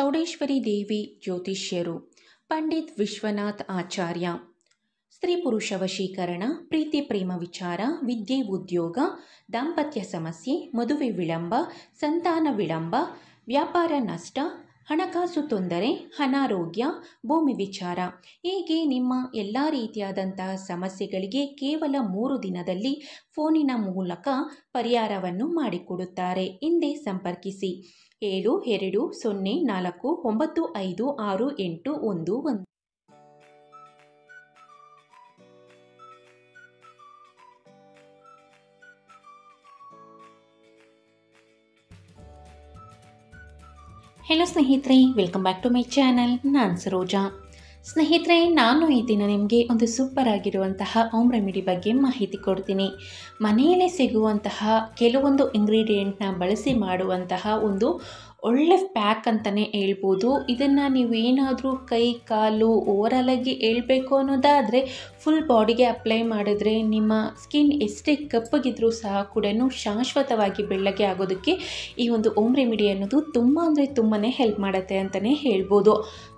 ಚೌಡೇಶ್ವರಿ ದೇವಿ ಜ್ಯೋತಿಷ್ಯರು ಪಂಡಿತ್ ವಿಶ್ವನಾಥ್ ಆಚಾರ್ಯ ಸ್ತ್ರೀ ಪುರುಷ ವಶೀಕರಣ ಪ್ರೀತಿ ಪ್ರೇಮ ವಿಚಾರ ವಿದ್ಯೆ ಉದ್ಯೋಗ ದಾಂಪತ್ಯ ಸಮಸ್ಯೆ ಮದುವೆ ವಿಳಂಬ ಸಂತಾನ ವಿಳಂಬ ವ್ಯಾಪಾರ ನಷ್ಟ ಹಣಕಾಸು ತೊಂದರೆ ಅನಾರೋಗ್ಯ ಭೂಮಿ ವಿಚಾರ ಹೀಗೆ ನಿಮ್ಮ ಎಲ್ಲ ರೀತಿಯಾದಂತಹ ಸಮಸ್ಯೆಗಳಿಗೆ ಕೇವಲ ಮೂರು ದಿನದಲ್ಲಿ ಫೋನಿನ ಮೂಲಕ ಪರಿಹಾರವನ್ನು ಮಾಡಿಕೊಡುತ್ತಾರೆ ಹಿಂದೆ ಸಂಪರ್ಕಿಸಿ ಏಳು ಎರಡು ಸೊನ್ನೆ ನಾಲ್ಕು ಒಂಬತ್ತು ಐದು ಆರು ಎಂಟು ಒಂದು ಒಂದು ಹೆಲೋ ಸ್ನೇಹಿತರೆ welcome back to my channel ನಾನು ಸರೋಜಾ ಸ್ನೇಹಿತರೆ ನಾನು ಈ ದಿನ ನಿಮಗೆ ಒಂದು ಸೂಪರ್ ಆಗಿರುವಂತಹ ಓಮ್ ರೆಮಿಡಿ ಬಗ್ಗೆ ಮಾಹಿತಿ ಕೊಡ್ತೀನಿ ಮನೆಯಲ್ಲೇ ಸಿಗುವಂತಹ ಕೆಲವೊಂದು ಇಂಗ್ರೀಡಿಯೆಂಟ್ನ ಬಳಸಿ ಮಾಡುವಂತಹ ಒಂದು ಒಳ್ಳೆ ಪ್ಯಾಕ್ ಅಂತಲೇ ಹೇಳ್ಬೋದು ಇದನ್ನು ನೀವು ಏನಾದರೂ ಕೈ ಕಾಲು ಓವರಲ್ ಆಗಿ ಹೇಳ್ಬೇಕು ಅನ್ನೋದಾದರೆ ಫುಲ್ ಬಾಡಿಗೆ ಅಪ್ಲೈ ಮಾಡಿದ್ರೆ ನಿಮ್ಮ ಸ್ಕಿನ್ ಎಷ್ಟೇ ಕಪ್ಪಗಿದ್ರೂ ಸಹ ಕೂಡ ಶಾಶ್ವತವಾಗಿ ಬೆಳ್ಳಗೆ ಆಗೋದಕ್ಕೆ ಈ ಒಂದು ಓಮ್ ರೆಮಿಡಿ ಅನ್ನೋದು ತುಂಬ ಅಂದರೆ ತುಂಬಾ ಹೆಲ್ಪ್ ಮಾಡುತ್ತೆ ಅಂತಲೇ ಹೇಳ್ಬೋದು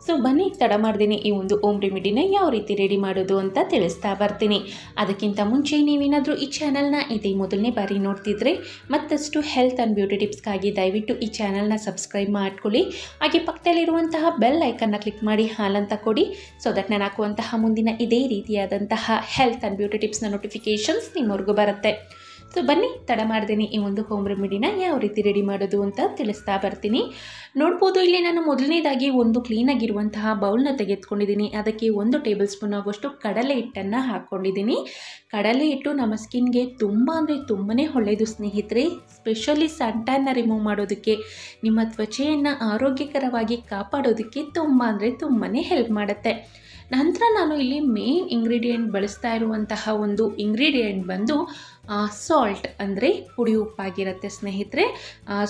ಸೊ ಬನ್ನಿ ತಡ ಮಾಡ್ದೇನೆ ಈ ಒಂದು ಓಮ್ ರೆಮಿಡಿನ ಯಾವ ರೀತಿ ರೆಡಿ ಮಾಡೋದು ಅಂತ ತಿಳಿಸ್ತಾ ಬರ್ತೀನಿ ಅದಕ್ಕಿಂತ ಮುಂಚೆ ನೀವೇನಾದರೂ ಈ ಚಾನಲ್ನ ಇದೇ ಮೊದಲನೇ ಬಾರಿ ನೋಡ್ತಿದ್ರೆ ಮತ್ತಷ್ಟು ಹೆಲ್ತ್ ಆ್ಯಂಡ್ ಬ್ಯೂಟಿ ಟಿಪ್ಸ್ಗಾಗಿ ದಯವಿಟ್ಟು ಈ ಚಾನಲ್ನ ಸಬ್ಸ್ಕ್ರೈಬ್ ಮಾಡ್ಕೊಳ್ಳಿ ಹಾಗೆ ಪಕ್ಕದಲ್ಲಿರುವಂತಹ ಬೆಲ್ ಐಕನ್ನ ಕ್ಲಿಕ್ ಮಾಡಿ ಹಾಲಂತ ಕೊಡಿ ಸೊ ದಟ್ ನಾನು ಹಾಕುವಂತಹ ಮುಂದಿನ ಇದೇ ರೀತಿಯಾದ ಬೇಕಾದಂತಹ ಹೆಲ್ತ್ ಆ್ಯಂಡ್ ಬ್ಯೂಟಿ ಟಿಪ್ಸ್ನ ನೋಟಿಫಿಕೇಷನ್ಸ್ ನಿಮ್ಮವರೆಗೂ ಬರುತ್ತೆ ಸೊ ಬನ್ನಿ ತಡ ಮಾಡ್ದೇನೆ ಈ ಒಂದು ಹೋಮ್ ರೆಮಿಡಿನ ಯಾವ ರೀತಿ ರೆಡಿ ಮಾಡೋದು ಅಂತ ತಿಳಿಸ್ತಾ ಬರ್ತೀನಿ ನೋಡ್ಬೋದು ಇಲ್ಲಿ ನಾನು ಮೊದಲನೇದಾಗಿ ಒಂದು ಕ್ಲೀನಾಗಿರುವಂತಹ ಬೌಲ್ನ ತೆಗೆದುಕೊಂಡಿದ್ದೀನಿ ಅದಕ್ಕೆ ಒಂದು ಟೇಬಲ್ ಸ್ಪೂನ್ ಆಗುವಷ್ಟು ಕಡಲೆ ಹಿಟ್ಟನ್ನು ಹಾಕ್ಕೊಂಡಿದ್ದೀನಿ ಕಡಲೆ ಹಿಟ್ಟು ನಮ್ಮ ಸ್ಕಿನ್ಗೆ ತುಂಬ ಅಂದರೆ ತುಂಬನೇ ಒಳ್ಳೆಯದು ಸ್ನೇಹಿತರೆ ಸ್ಪೆಷಲಿ ಸಣ್ಟನ್ನು ರಿಮೂವ್ ಮಾಡೋದಕ್ಕೆ ನಿಮ್ಮ ತ್ವಚೆಯನ್ನು ಆರೋಗ್ಯಕರವಾಗಿ ಕಾಪಾಡೋದಕ್ಕೆ ತುಂಬ ಅಂದರೆ ತುಂಬಾ ಹೆಲ್ಪ್ ಮಾಡುತ್ತೆ ನಂತರ ನಾನು ಇಲ್ಲಿ ಮೇನ್ ಇಂಗ್ರೀಡಿಯೆಂಟ್ ಬಳಸ್ತಾ ಇರುವಂತಹ ಒಂದು ಇಂಗ್ರೀಡಿಯೆಂಟ್ ಬಂದು ಸಾಲ್ಟ್ ಅಂದರೆ ಪುಡಿ ಉಪ್ಪಾಗಿರುತ್ತೆ ಸ್ನೇಹಿತರೆ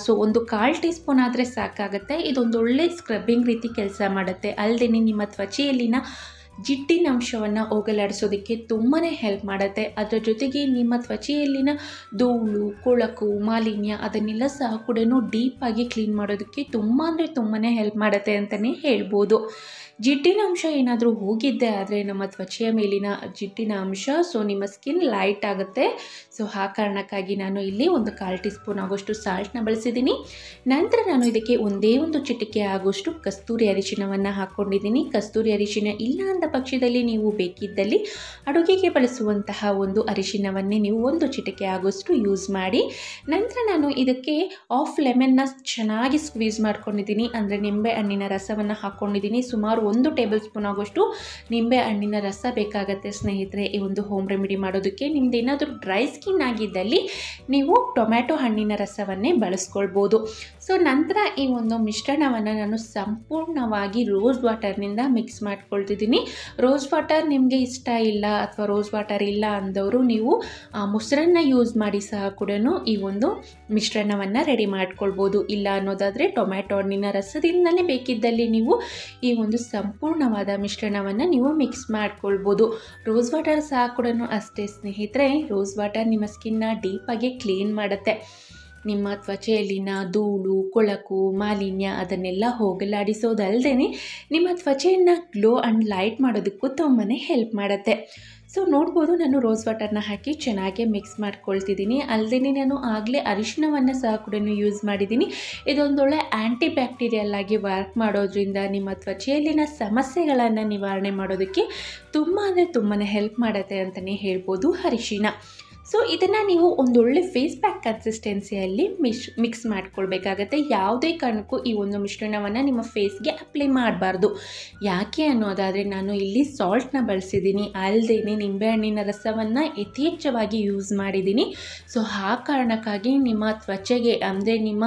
ಸೊ ಒಂದು ಕಾಲು ಟೀ ಸ್ಪೂನ್ ಆದರೆ ಸಾಕಾಗುತ್ತೆ ಇದೊಂದು ಒಳ್ಳೆ ಸ್ಕ್ರಬ್ಬಿಂಗ್ ರೀತಿ ಕೆಲಸ ಮಾಡುತ್ತೆ ಅಲ್ಲದೆ ನಿಮ್ಮ ತ್ವಚೆಯಲ್ಲಿನ ಜಿಟ್ಟಿನಾಂಶವನ್ನು ಹೋಗಲಾಡಿಸೋದಕ್ಕೆ ತುಂಬಾ ಹೆಲ್ಪ್ ಮಾಡುತ್ತೆ ಅದರ ಜೊತೆಗೆ ನಿಮ್ಮ ತ್ವಚೆಯಲ್ಲಿನ ಧೂಳು ಕೊಳಕು ಮಾಲಿನ್ಯ ಅದನ್ನೆಲ್ಲ ಸಹ ಕೂಡ ಡೀಪಾಗಿ ಕ್ಲೀನ್ ಮಾಡೋದಕ್ಕೆ ತುಂಬ ಅಂದರೆ ತುಂಬಾ ಹೆಲ್ಪ್ ಮಾಡುತ್ತೆ ಅಂತಲೇ ಹೇಳ್ಬೋದು ಜಿಡ್ಡಿನ ಅಂಶ ಏನಾದರೂ ಹೋಗಿದ್ದೆ ಆದರೆ ನಮ್ಮ ತ್ವಚೆಯ ಮೇಲಿನ ಜಿಡ್ಡಿನ ಅಂಶ ಸೊ ನಿಮ್ಮ ಸ್ಕಿನ್ ಲೈಟ್ ಆಗುತ್ತೆ ಸೊ ಆ ಕಾರಣಕ್ಕಾಗಿ ನಾನು ಇಲ್ಲಿ ಒಂದು ಕಾಲು ಟೀ ಸ್ಪೂನ್ ಆಗೋಷ್ಟು ಸಾಲ್ಟ್ನ ಬಳಸಿದ್ದೀನಿ ನಂತರ ನಾನು ಇದಕ್ಕೆ ಒಂದೇ ಒಂದು ಚಿಟಿಕೆ ಆಗೋಷ್ಟು ಕಸ್ತೂರಿ ಅರಿಶಿನವನ್ನು ಹಾಕ್ಕೊಂಡಿದ್ದೀನಿ ಕಸ್ತೂರಿ ಅರಿಶಿನ ಇಲ್ಲ ಪಕ್ಷದಲ್ಲಿ ನೀವು ಬೇಕಿದ್ದಲ್ಲಿ ಅಡುಗೆಗೆ ಬಳಸುವಂತಹ ಒಂದು ಅರಿಶಿನವನ್ನೇ ನೀವು ಒಂದು ಚಿಟಿಕೆ ಆಗೋಷ್ಟು ಯೂಸ್ ಮಾಡಿ ನಂತರ ನಾನು ಇದಕ್ಕೆ ಆಫ್ ಲೆಮನ್ನ ಚೆನ್ನಾಗಿ ಸ್ಕ್ವೀಸ್ ಮಾಡ್ಕೊಂಡಿದ್ದೀನಿ ಅಂದರೆ ನಿಂಬೆ ಹಣ್ಣಿನ ರಸವನ್ನು ಹಾಕ್ಕೊಂಡಿದ್ದೀನಿ ಸುಮಾರು ಒಂದು ಟೇಬಲ್ ಸ್ಪೂನ್ ಆಗೋಷ್ಟು ನಿಂಬೆ ಹಣ್ಣಿನ ರಸ ಬೇಕಾಗತ್ತೆ ಸ್ನೇಹಿತರೆ ಈ ಒಂದು ಹೋಮ್ ರೆಮಿಡಿ ಮಾಡೋದಕ್ಕೆ ನಿಮ್ದು ಏನಾದರೂ ಡ್ರೈ ಸ್ಕಿನ್ ಆಗಿದ್ದಲ್ಲಿ ನೀವು ಟೊಮ್ಯಾಟೊ ಹಣ್ಣಿನ ರಸವನ್ನೇ ಬಳಸ್ಕೊಳ್ಬೋದು ಸೊ ನಂತರ ಈ ಒಂದು ಮಿಶ್ರಣವನ್ನು ನಾನು ಸಂಪೂರ್ಣವಾಗಿ ರೋಸ್ ವಾಟರ್ನಿಂದ ಮಿಕ್ಸ್ ಮಾಡ್ಕೊಳ್ತಿದ್ದೀನಿ ರೋಸ್ ವಾಟರ್ ನಿಮಗೆ ಇಷ್ಟ ಇಲ್ಲ ಅಥವಾ ರೋಸ್ ವಾಟರ್ ಇಲ್ಲ ಅಂದವರು ನೀವು ಮೊಸರನ್ನ ಯೂಸ್ ಮಾಡಿ ಸಹ ಕೂಡ ಈ ಒಂದು ಮಿಶ್ರಣವನ್ನು ರೆಡಿ ಮಾಡ್ಕೊಳ್ಬೋದು ಇಲ್ಲ ಅನ್ನೋದಾದರೆ ಟೊಮ್ಯಾಟೊ ಹಣ್ಣಿನ ರಸದಿಂದಲೇ ಬೇಕಿದ್ದಲ್ಲಿ ನೀವು ಈ ಒಂದು ಸಂಪೂರ್ಣವಾದ ಮಿಶ್ರಣವನ್ನು ನೀವು ಮಿಕ್ಸ್ ಮಾಡ್ಕೊಳ್ಬೋದು ರೋಸ್ ವಾಟರ್ ಸಹ ಕೂಡ ಅಷ್ಟೇ ಸ್ನೇಹಿತರೆ ರೋಸ್ ವಾಟರ್ ನಿಮ್ಮ ಸ್ಕಿನ್ನ ಡೀಪಾಗಿ ಕ್ಲೀನ್ ಮಾಡುತ್ತೆ ನಿಮ್ಮ ತ್ವಚೆಯಲ್ಲಿನ ಧೂಳು ಕೊಳಕು ಮಾಲಿನ್ಯ ಅದನ್ನೆಲ್ಲ ಹೋಗಲಾಡಿಸೋದಲ್ಲದೆ ನಿಮ್ಮ ತ್ವಚೆಯನ್ನು ಗ್ಲೋ ಆ್ಯಂಡ್ ಲೈಟ್ ಮಾಡೋದಕ್ಕೂ ತುಂಬಾ ಹೆಲ್ಪ್ ಮಾಡುತ್ತೆ ಸೊ ನೋಡ್ಬೋದು ನಾನು ರೋಸ್ ವಾಟರ್ನ ಹಾಕಿ ಚೆನ್ನಾಗಿ ಮಿಕ್ಸ್ ಮಾಡ್ಕೊಳ್ತಿದ್ದೀನಿ ಅಲ್ಲದೆ ನಾನು ಆಗಲೇ ಅರಿಶಿನವನ್ನು ಸಹ ಕೂಡ ಯೂಸ್ ಮಾಡಿದ್ದೀನಿ ಇದೊಂದೊಳ್ಳೆ ಆ್ಯಂಟಿ ಬ್ಯಾಕ್ಟೀರಿಯಲ್ ಆಗಿ ವರ್ಕ್ ಮಾಡೋದ್ರಿಂದ ನಿಮ್ಮ ತ್ವಚೆಯಲ್ಲಿನ ಸಮಸ್ಯೆಗಳನ್ನು ನಿವಾರಣೆ ಮಾಡೋದಕ್ಕೆ ತುಂಬಾ ಅಂದರೆ ತುಂಬಾ ಹೆಲ್ಪ್ ಮಾಡುತ್ತೆ ಅಂತಲೇ ಹೇಳ್ಬೋದು ಅರಿಶಿನ ಸೊ ಇದನ್ನು ನೀವು ಒಂದೊಳ್ಳೆ ಫೇಸ್ ಪ್ಯಾಕ್ ಕನ್ಸಿಸ್ಟೆನ್ಸಿಯಲ್ಲಿ ಮಿಶ್ ಮಿಕ್ಸ್ ಮಾಡ್ಕೊಳ್ಬೇಕಾಗತ್ತೆ ಯಾವುದೇ ಕಾರಣಕ್ಕೂ ಈ ಒಂದು ಮಿಶ್ರಣವನ್ನು ನಿಮ್ಮ ಫೇಸ್ಗೆ ಅಪ್ಲೈ ಮಾಡಬಾರ್ದು ಯಾಕೆ ಅನ್ನೋದಾದರೆ ನಾನು ಇಲ್ಲಿ ಸಾಲ್ಟ್ನ ಬಳಸಿದ್ದೀನಿ ಅಲ್ಲದೇ ನಿಂಬೆಹಣ್ಣಿನ ರಸವನ್ನು ಯಥೇಚ್ಛವಾಗಿ ಯೂಸ್ ಮಾಡಿದ್ದೀನಿ ಸೊ ಆ ಕಾರಣಕ್ಕಾಗಿ ನಿಮ್ಮ ತ್ವಚೆಗೆ ಅಂದರೆ ನಿಮ್ಮ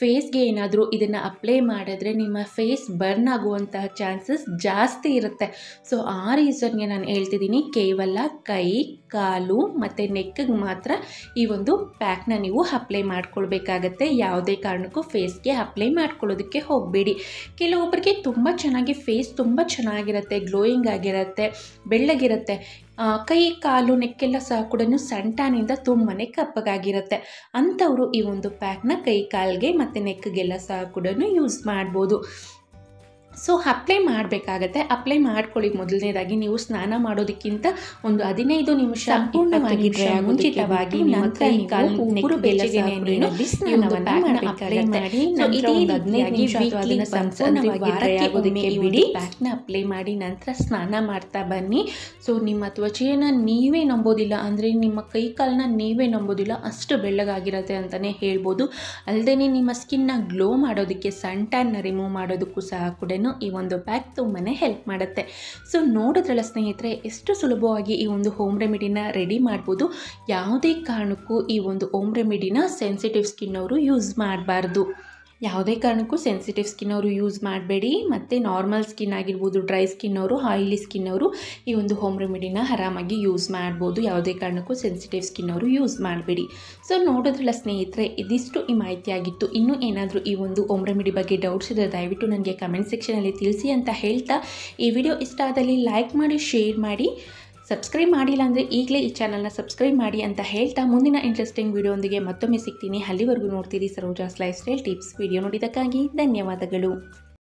ಫೇಸ್ಗೆ ಏನಾದರೂ ಇದನ್ನು ಅಪ್ಲೈ ಮಾಡಿದ್ರೆ ನಿಮ್ಮ ಫೇಸ್ ಬರ್ನ್ ಆಗುವಂತಹ ಚಾನ್ಸಸ್ ಜಾಸ್ತಿ ಇರುತ್ತೆ ಸೊ ಆ ರೀಸನ್ಗೆ ನಾನು ಹೇಳ್ತಿದ್ದೀನಿ ಕೇವಲ ಕೈ ಕಾಲು ಮತ್ತು ನೆಕ್ಗೆ ಮಾತ್ರ ಈ ಒಂದು ಪ್ಯಾಕ್ನ ನೀವು ಅಪ್ಲೈ ಮಾಡ್ಕೊಳ್ಬೇಕಾಗತ್ತೆ ಯಾವುದೇ ಕಾರಣಕ್ಕೂ ಫೇಸ್ಗೆ ಅಪ್ಲೈ ಮಾಡ್ಕೊಳ್ಳೋದಕ್ಕೆ ಹೋಗಬೇಡಿ ಕೆಲವೊಬ್ಬರಿಗೆ ತುಂಬ ಚೆನ್ನಾಗಿ ಫೇಸ್ ತುಂಬ ಚೆನ್ನಾಗಿರುತ್ತೆ ಗ್ಲೋಯಿಂಗ್ ಆಗಿರುತ್ತೆ ಬೆಳ್ಳಗಿರುತ್ತೆ ಕೈ ಕಾಲು ನೆಕ್ಕೆಲ್ಲ ಸಹ ಕೂಡ ಸಂಟಾನಿಂದ ತುಂಬಾ ಕಪ್ಪಗಾಗಿರುತ್ತೆ ಅಂಥವರು ಈ ಒಂದು ಪ್ಯಾಕ್ನ ಕೈ ಕಾಲಿಗೆ ಮತ್ತು ನೆಕ್ಗೆಲ್ಲ ಸಹ ಕೂಡ ಯೂಸ್ ಮಾಡ್ಬೋದು ಸೊ ಅಪ್ಲೈ ಮಾಡಬೇಕಾಗತ್ತೆ ಅಪ್ಲೈ ಮಾಡ್ಕೊಳ್ಳಿ ಮೊದಲನೇದಾಗಿ ನೀವು ಸ್ನಾನ ಮಾಡೋದಕ್ಕಿಂತ ಒಂದು ಹದಿನೈದು ನಿಮಿಷ ಸಂಪೂರ್ಣವಾಗಿ ಮುಂಚಿತವಾಗಿ ಅಪ್ಲೈ ಮಾಡಿ ನಂತರ ಸ್ನಾನ ಮಾಡ್ತಾ ಬನ್ನಿ ಸೊ ನಿಮ್ಮ ತ್ವಚೆಯನ್ನ ನೀವೇ ನಂಬೋದಿಲ್ಲ ಅಂದ್ರೆ ನಿಮ್ಮ ಕೈ ಕಾಲನ್ನ ನೀವೇ ನಂಬೋದಿಲ್ಲ ಅಷ್ಟು ಬೆಳ್ಳಗಾಗಿರತ್ತೆ ಅಂತಾನೆ ಹೇಳ್ಬೋದು ಅಲ್ಲದೆ ನಿಮ್ಮ ಸ್ಕಿನ್ನ ಗ್ಲೋ ಮಾಡೋದಕ್ಕೆ ಸನ್ ರಿಮೂವ್ ಮಾಡೋದಕ್ಕೂ ಸಹ ಕೂಡ ಈ ಒಂದು ಬ್ಯಾಗ್ ತುಂಬಾ ಹೆಲ್ಪ್ ಮಾಡುತ್ತೆ ಸೊ ನೋಡಿದ್ರಲ್ಲ ಸ್ನೇಹಿತರೆ ಎಷ್ಟು ಸುಲಭವಾಗಿ ಈ ಒಂದು ಹೋಮ್ ರೆಮಿಡಿನ ರೆಡಿ ಮಾಡ್ಬೋದು ಯಾವುದೇ ಕಾರಣಕ್ಕೂ ಈ ಒಂದು ಹೋಮ್ ರೆಮಿಡಿನ ಸೆನ್ಸಿಟಿವ್ ಸ್ಕಿನ್ ಅವರು ಯೂಸ್ ಮಾಡಬಾರ್ದು ಯಾವುದೇ ಕಾರಣಕ್ಕೂ ಸೆನ್ಸಿಟಿವ್ ಸ್ಕಿನ್ ಅವರು ಯೂಸ್ ಮಾಡಬೇಡಿ ಮತ್ತು ನಾರ್ಮಲ್ ಸ್ಕಿನ್ ಆಗಿರ್ಬೋದು ಡ್ರೈ ಸ್ಕಿನ್ ಅವರು ಆಯಿಲಿ ಸ್ಕಿನ್ ಅವರು ಈ ಒಂದು ಹೋಮ್ ರೆಮಿಡಿನ ಆರಾಮಾಗಿ ಯೂಸ್ ಮಾಡ್ಬೋದು ಯಾವುದೇ ಕಾರಣಕ್ಕೂ ಸೆನ್ಸಿಟಿವ್ ಸ್ಕಿನ್ ಅವರು ಯೂಸ್ ಮಾಡಬೇಡಿ ಸೊ ನೋಡೋದ್ರಲ್ಲ ಸ್ನೇಹಿತರೆ ಇದಿಷ್ಟು ಈ ಮಾಹಿತಿ ಆಗಿತ್ತು ಇನ್ನೂ ಏನಾದರೂ ಈ ಒಂದು ಹೋಮ್ ರೆಮಿಡಿ ಬಗ್ಗೆ ಡೌಟ್ಸ್ ಇದ್ದರೆ ದಯವಿಟ್ಟು ನನಗೆ ಕಮೆಂಟ್ ಸೆಕ್ಷನಲ್ಲಿ ತಿಳಿಸಿ ಅಂತ ಹೇಳ್ತಾ ಈ ವಿಡಿಯೋ ಇಷ್ಟ ಆದಲ್ಲಿ ಲೈಕ್ ಮಾಡಿ ಶೇರ್ ಮಾಡಿ ಸಬ್ಸ್ಕ್ರೈಬ್ ಮಾಡಿಲ್ಲ ಅಂದರೆ ಈಗಲೇ ಈ ಚಾನಲ್ನ ಸಬ್ಸ್ಕ್ರೈಬ್ ಮಾಡಿ ಅಂತ ಹೇಳ್ತಾ ಮುಂದಿನ ಇಂಟ್ರೆಸ್ಟಿಂಗ್ ವಿಡಿಯೋಂದಿಗೆ ಮತ್ತೊಮ್ಮೆ ಸಿಗ್ತೀನಿ ಅಲ್ಲಿವರೆಗೂ ನೋಡ್ತೀರಿ Saroja's lifestyle tips video ನೋಡಿದ್ದಕ್ಕಾಗಿ ಧನ್ಯವಾದಗಳು